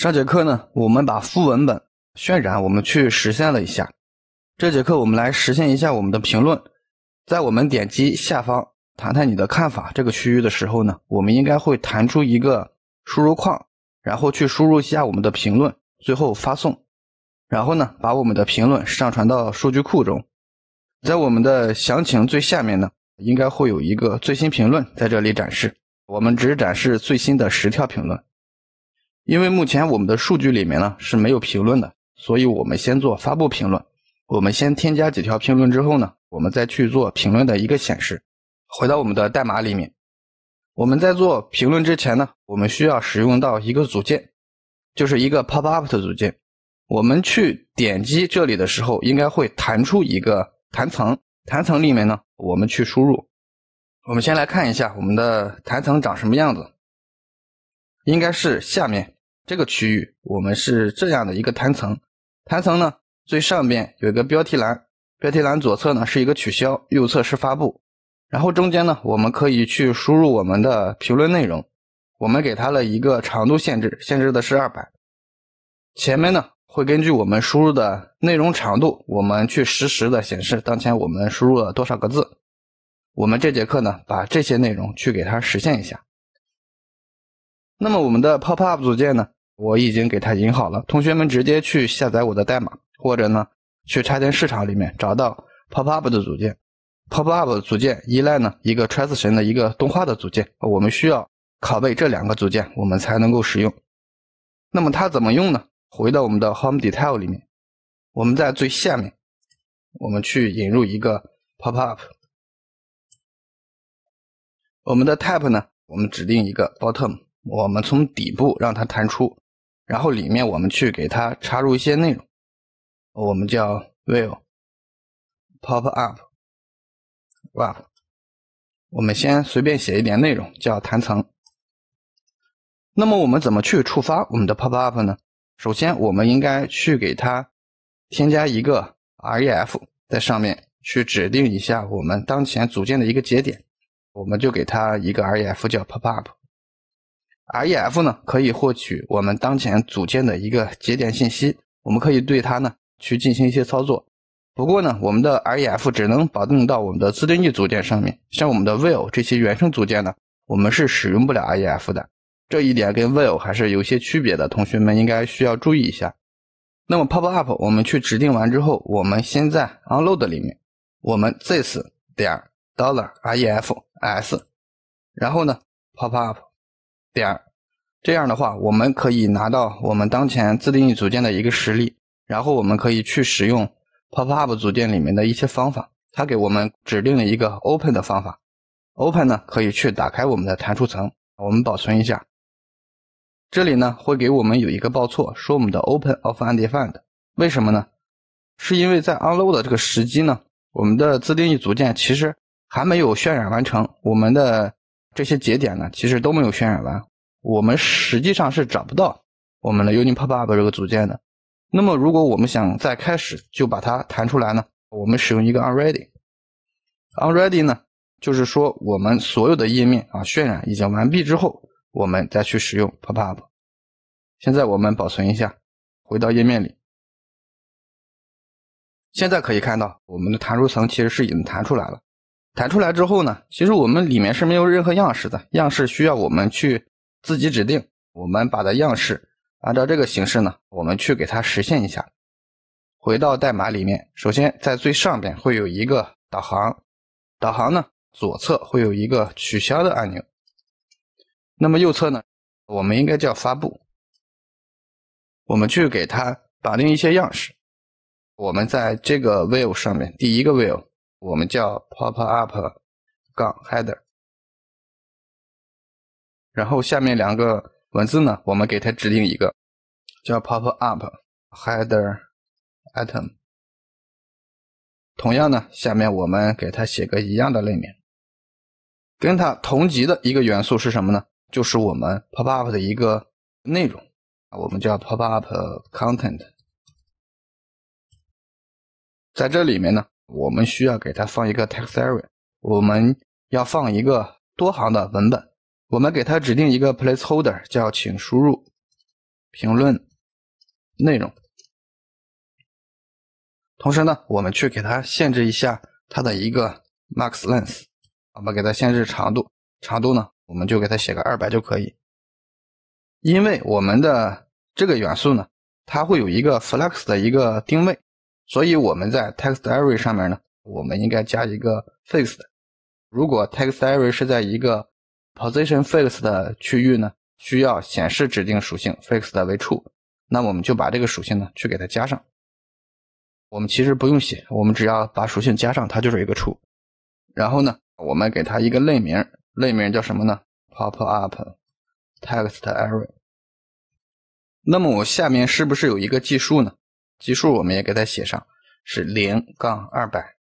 上节课呢，我们把副文本渲染，我们去实现了一下。这节课我们来实现一下我们的评论。在我们点击下方“谈谈你的看法”这个区域的时候呢，我们应该会弹出一个输入框，然后去输入一下我们的评论，最后发送。然后呢，把我们的评论上传到数据库中。在我们的详情最下面呢，应该会有一个最新评论在这里展示。我们只展示最新的十条评论。因为目前我们的数据里面呢是没有评论的，所以我们先做发布评论。我们先添加几条评论之后呢，我们再去做评论的一个显示。回到我们的代码里面，我们在做评论之前呢，我们需要使用到一个组件，就是一个 pop up 的组件。我们去点击这里的时候，应该会弹出一个弹层。弹层里面呢，我们去输入。我们先来看一下我们的弹层长什么样子，应该是下面。这个区域我们是这样的一个弹层，弹层呢最上边有一个标题栏，标题栏左侧呢是一个取消，右侧是发布，然后中间呢我们可以去输入我们的评论内容，我们给它了一个长度限制，限制的是二百，前面呢会根据我们输入的内容长度，我们去实时的显示当前我们输入了多少个字，我们这节课呢把这些内容去给它实现一下，那么我们的 pop up 组件呢？我已经给它引好了，同学们直接去下载我的代码，或者呢，去插件市场里面找到 pop up 的组件。pop up 组件依赖呢一个 t r a s e 神的一个动画的组件，我们需要拷贝这两个组件，我们才能够使用。那么它怎么用呢？回到我们的 home detail 里面，我们在最下面，我们去引入一个 pop up。我们的 type 呢，我们指定一个 bottom，我们从底部让它弹出。然后里面我们去给它插入一些内容，我们叫 view pop up wrap。我们先随便写一点内容，叫弹层。那么我们怎么去触发我们的 pop up 呢？首先我们应该去给它添加一个 ref 在上面，去指定一下我们当前组件的一个节点，我们就给它一个 ref 叫 pop up。ref 呢可以获取我们当前组件的一个节点信息，我们可以对它呢去进行一些操作。不过呢，我们的 ref 只能绑定到我们的自定义组件上面，像我们的 will 这些原生组件呢，我们是使用不了 ref 的。这一点跟 will 还是有些区别的，同学们应该需要注意一下。那么 pop up 我们去指定完之后，我们先在 unload 里面，我们 this 点 dollar ref s，然后呢 pop up。点，这样的话，我们可以拿到我们当前自定义组件的一个实例，然后我们可以去使用 pop up 组件里面的一些方法，它给我们指定了一个 open 的方法，open 呢可以去打开我们的弹出层，我们保存一下。这里呢会给我们有一个报错，说我们的 open of undefined，为什么呢？是因为在 unload 这个时机呢，我们的自定义组件其实还没有渲染完成，我们的。这些节点呢，其实都没有渲染完，我们实际上是找不到我们的 Unipopup 这个组件的。那么，如果我们想在开始就把它弹出来呢？我们使用一个 a n r e a d y a n r e a d y 呢，就是说我们所有的页面啊渲染已经完毕之后，我们再去使用 pop up。现在我们保存一下，回到页面里，现在可以看到我们的弹出层其实是已经弹出来了。弹出来之后呢，其实我们里面是没有任何样式的，样式需要我们去自己指定。我们把的样式按照这个形式呢，我们去给它实现一下。回到代码里面，首先在最上边会有一个导航，导航呢左侧会有一个取消的按钮，那么右侧呢，我们应该叫发布。我们去给它绑定一些样式。我们在这个 view 上面第一个 view。我们叫 pop up 杠 header，然后下面两个文字呢，我们给它指定一个叫 pop up header item。同样呢，下面我们给它写个一样的类名。跟它同级的一个元素是什么呢？就是我们 pop up 的一个内容我们叫 pop up content。在这里面呢。我们需要给它放一个 text area，我们要放一个多行的文本，我们给它指定一个 placeholder，叫请输入评论内容。同时呢，我们去给它限制一下它的一个 max length，我们给它限制长度，长度呢，我们就给它写个二百就可以，因为我们的这个元素呢，它会有一个 flex 的一个定位。所以我们在 text area 上面呢，我们应该加一个 fixed。如果 text area 是在一个 position fixed 区域呢，需要显示指定属性 fixed 为 true，那我们就把这个属性呢去给它加上。我们其实不用写，我们只要把属性加上，它就是一个 true。然后呢，我们给它一个类名，类名叫什么呢？pop up text area。那么我下面是不是有一个计数呢？基数我们也给它写上，是零杠二百，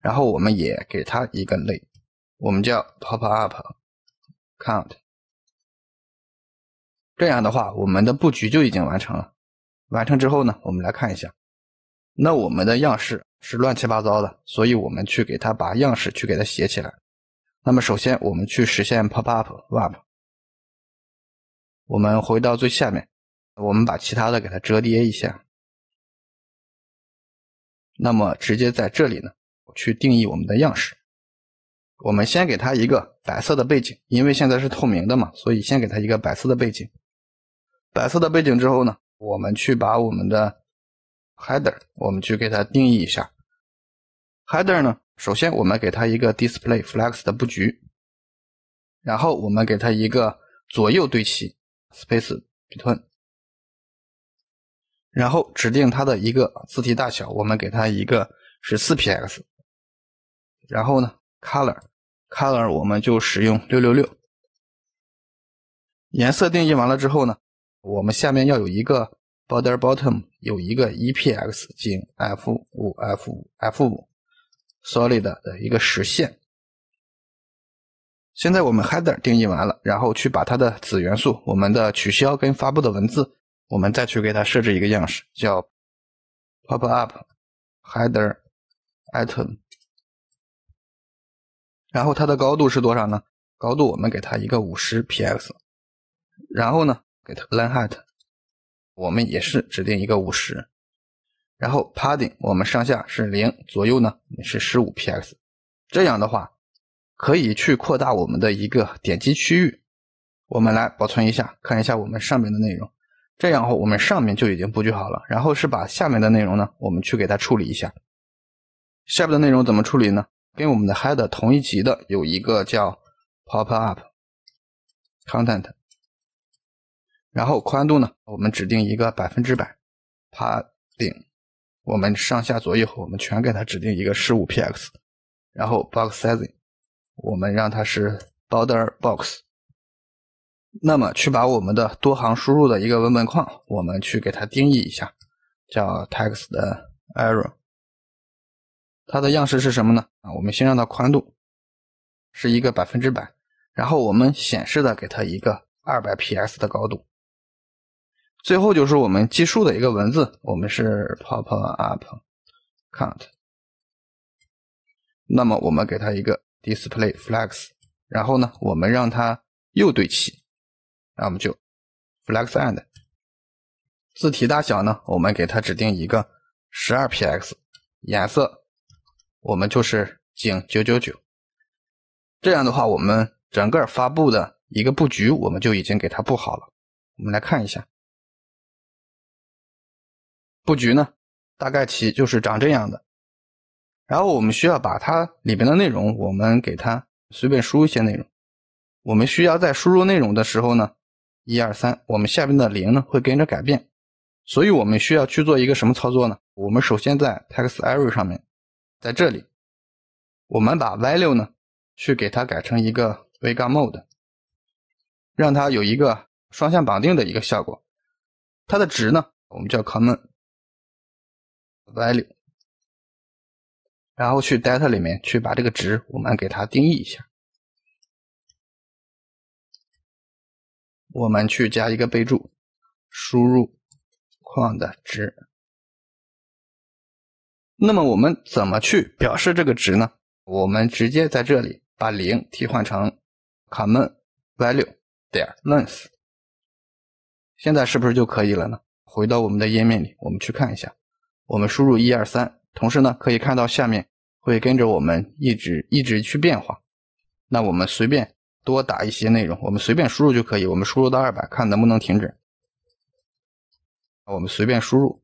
然后我们也给它一个类，我们叫 pop up count。这样的话，我们的布局就已经完成了。完成之后呢，我们来看一下，那我们的样式是乱七八糟的，所以我们去给它把样式去给它写起来。那么首先我们去实现 pop up w a p 我们回到最下面，我们把其他的给它折叠一下。那么直接在这里呢，去定义我们的样式。我们先给它一个白色的背景，因为现在是透明的嘛，所以先给它一个白色的背景。白色的背景之后呢，我们去把我们的 header，我们去给它定义一下。header 呢，首先我们给它一个 display flex 的布局，然后我们给它一个左右对齐，space between。然后指定它的一个字体大小，我们给它一个是四 px。然后呢，color，color 我们就使用六六六。颜色定义完了之后呢，我们下面要有一个 border-bottom 有一个 e px，径 f 五 f 五 f 五 solid 的一个实现。现在我们 head e r 定义完了，然后去把它的子元素，我们的取消跟发布的文字。我们再去给它设置一个样式，叫 pop-up header item，然后它的高度是多少呢？高度我们给它一个五十 px，然后呢，给它 l e n height，我们也是指定一个五十，然后 padding，我们上下是零，左右呢是十五 px，这样的话可以去扩大我们的一个点击区域。我们来保存一下，看一下我们上面的内容。这样后，我们上面就已经布局好了。然后是把下面的内容呢，我们去给它处理一下。下面的内容怎么处理呢？跟我们的 head 同一级的有一个叫 pop up content。然后宽度呢，我们指定一个百分之百。padding，我们上下左右我们全给它指定一个十五 px。然后 box sizing，我们让它是 border box。那么，去把我们的多行输入的一个文本框，我们去给它定义一下，叫 text error。它的样式是什么呢？啊，我们先让它宽度是一个百分之百，然后我们显示的给它一个二百 ps 的高度。最后就是我们计数的一个文字，我们是 pop up count。那么我们给它一个 display flex，然后呢，我们让它又对齐。那我们就 flex a n d 字体大小呢？我们给它指定一个十二 px，颜色我们就是井九九九。这样的话，我们整个发布的一个布局我们就已经给它布好了。我们来看一下布局呢，大概其就是长这样的。然后我们需要把它里边的内容，我们给它随便输一些内容。我们需要在输入内容的时候呢。一二三，我们下边的零呢会跟着改变，所以我们需要去做一个什么操作呢？我们首先在 text area 上面，在这里，我们把 value 呢去给它改成一个 v e g a mode，让它有一个双向绑定的一个效果。它的值呢，我们叫 common value，然后去 data 里面去把这个值我们给它定义一下。我们去加一个备注，输入框的值。那么我们怎么去表示这个值呢？我们直接在这里把零替换成 common value 点 length。现在是不是就可以了呢？回到我们的页面里，我们去看一下。我们输入一二三，同时呢可以看到下面会跟着我们一直一直去变化。那我们随便。多打一些内容，我们随便输入就可以。我们输入到二百，看能不能停止。我们随便输入，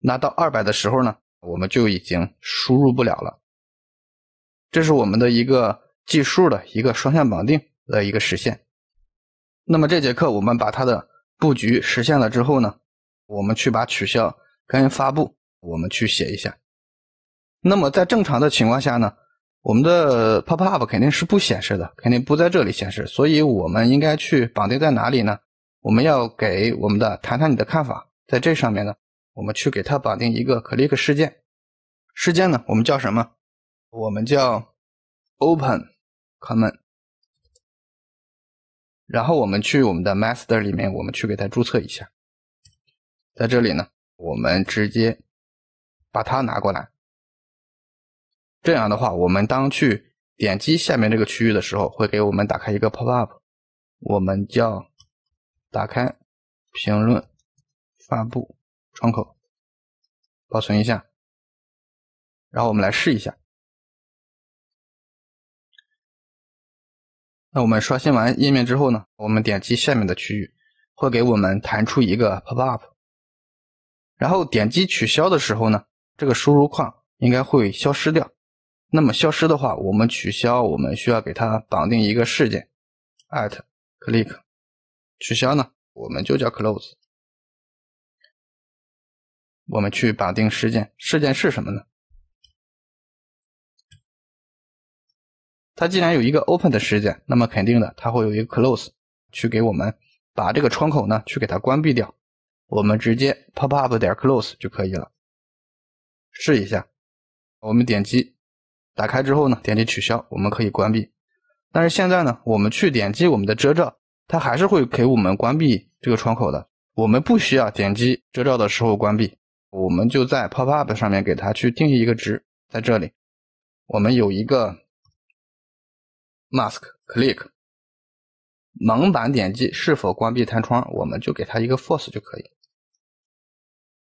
那到二百的时候呢，我们就已经输入不了了。这是我们的一个计数的一个双向绑定的一个实现。那么这节课我们把它的布局实现了之后呢，我们去把取消跟发布我们去写一下。那么在正常的情况下呢？我们的 pop up 肯定是不显示的，肯定不在这里显示，所以我们应该去绑定在哪里呢？我们要给我们的谈谈你的看法，在这上面呢，我们去给它绑定一个 click 事件，事件呢，我们叫什么？我们叫 open comment，然后我们去我们的 master 里面，我们去给它注册一下，在这里呢，我们直接把它拿过来。这样的话，我们当去点击下面这个区域的时候，会给我们打开一个 pop up，我们叫打开评论发布窗口，保存一下，然后我们来试一下。那我们刷新完页面之后呢，我们点击下面的区域，会给我们弹出一个 pop up，然后点击取消的时候呢，这个输入框应该会消失掉。那么消失的话，我们取消，我们需要给它绑定一个事件，@click，取消呢，我们就叫 close，我们去绑定事件，事件是什么呢？它既然有一个 open 的事件，那么肯定的它会有一个 close，去给我们把这个窗口呢去给它关闭掉，我们直接 pop up 点 close 就可以了，试一下，我们点击。打开之后呢，点击取消，我们可以关闭。但是现在呢，我们去点击我们的遮罩，它还是会给我们关闭这个窗口的。我们不需要点击遮罩的时候关闭，我们就在 pop up 上面给它去定义一个值，在这里我们有一个 mask click，蒙版点击是否关闭弹窗，我们就给它一个 false 就可以。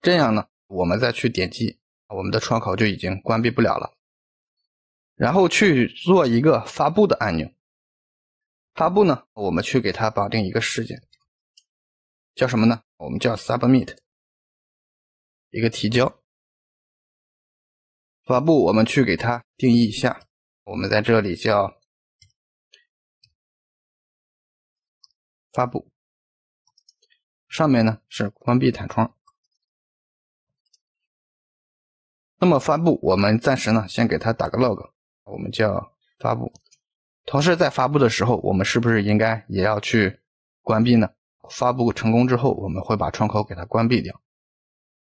这样呢，我们再去点击，我们的窗口就已经关闭不了了。然后去做一个发布的按钮，发布呢，我们去给它绑定一个事件，叫什么呢？我们叫 submit，一个提交。发布我们去给它定义一下，我们在这里叫发布，上面呢是关闭弹窗。那么发布我们暂时呢先给它打个 log。我们就要发布，同时在发布的时候，我们是不是应该也要去关闭呢？发布成功之后，我们会把窗口给它关闭掉。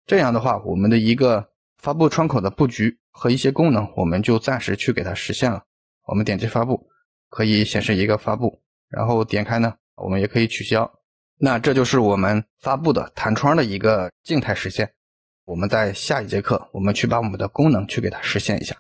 这样的话，我们的一个发布窗口的布局和一些功能，我们就暂时去给它实现了。我们点击发布，可以显示一个发布，然后点开呢，我们也可以取消。那这就是我们发布的弹窗的一个静态实现。我们在下一节课，我们去把我们的功能去给它实现一下。